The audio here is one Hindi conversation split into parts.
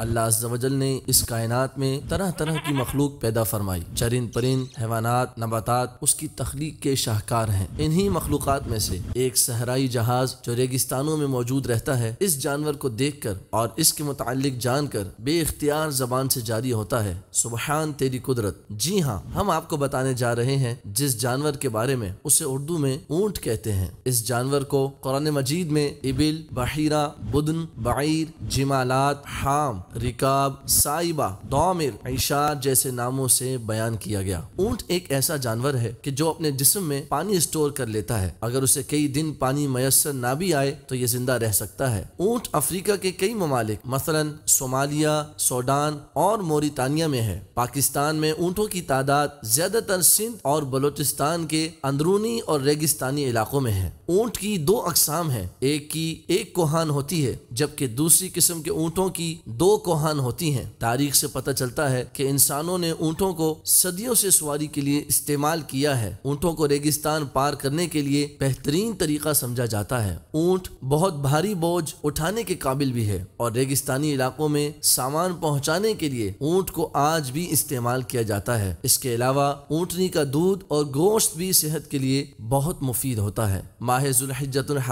अल्लाह अजल ने इस कायनात में तरह तरह की मखलूक पैदा फरमाई चरिंद परिंद हैवानात नबातात उसकी तख्लीक के शाहकार हैं इन्हीं मखलूक में से एक सहराई जहाज जो रेगिस्तानों में मौजूद रहता है इस जानवर को देख कर और इसके मुतालिक जान कर बेख्तियार जबान से जारी होता है सुबहान तेरी कुदरत जी हाँ हम आपको बताने जा रहे हैं जिस जानवर के बारे में उसे उर्दू में ऊँट कहते हैं इस जानवर को कुरान मजीद में इबिल बहिरा बुदन बाइर जमालत हाम रिकाब साइबा दामिर ऐशा जैसे नामों से बयान किया गया ऊंट एक ऐसा जानवर है कि जो अपने जिस्म में पानी स्टोर कर लेता है अगर उसे कई दिन पानी मयसर ना भी आए तो ये जिंदा रह सकता है ऊंट अफ्रीका के कई ममालिक मसलन सोमालिया सोडान और मोरितानिया में है पाकिस्तान में ऊँटों की तादाद ज्यादातर सिंध और बलोचिस्तान के अंदरूनी और रेगिस्तानी इलाकों में है ऊँट की दो अकसाम है एक की एक कोहान होती है जबकि दूसरी किस्म के ऊँटों की दो कोहान होती हैं तारीख से पता चलता है कि इंसानों ने ऊँटों को सदियों से सवारी के लिए इस्तेमाल किया है ऊँटों को रेगिस्तान पार करने के लिए बेहतरीन तरीका समझा जाता है ऊँट बहुत भारी बोझ उठाने के काबिल भी है और रेगिस्तानी इलाकों में सामान पहुँचाने के लिए ऊँट को आज भी इस्तेमाल किया जाता है इसके अलावा ऊँटनी का दूध और गोश्त भी सेहत के लिए बहुत मुफीद होता है माह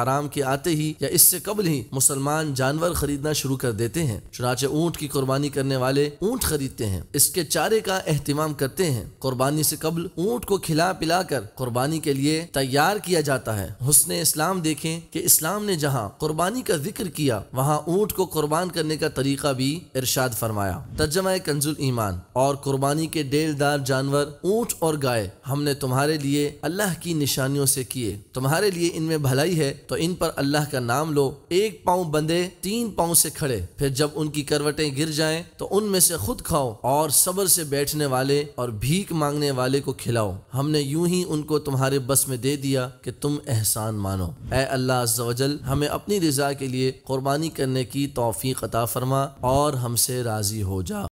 हराम के आते ही या इससे कबल ही मुसलमान जानवर खरीदना शुरू कर देते हैं चुनाचे ऊँट की कुर्बानी करने वाले ऊँट खरीदते हैं इसके चारे का अहतमाम करते हैं कुर्बानी से कबल ऊँट को खिला पिला कर कुर्बानी के लिए तैयार किया जाता है हुसन इस्लाम देखें कि इस्लाम ने जहाँ कुर्बानी का जिक्र किया वहाँ ऊँट को कुर्बान करने का तरीका भी इरशाद फरमाया तर्जमा कंजुल ईमान और कुर्बानी के डेलदार जानवर ऊँट और गाय हमने तुम्हारे लिए अल्लाह की निशानियों से किए तुम्हारे लिए इनमें भलाई है तो इन पर अल्लाह का नाम लो एक पाँव बंदे तीन पाँव से खड़े फिर जब उनकी करवा करवटें गिर जाएं तो उनमें से खुद खाओ और सब्र से बैठने वाले और भीख मांगने वाले को खिलाओ हमने यूं ही उनको तुम्हारे बस में दे दिया कि तुम एहसान मानो ए अल्लाह अज्जल हमें अपनी रजा के लिए कुर्बानी करने की तोफ़ी अता फरमा और हमसे राज़ी हो जा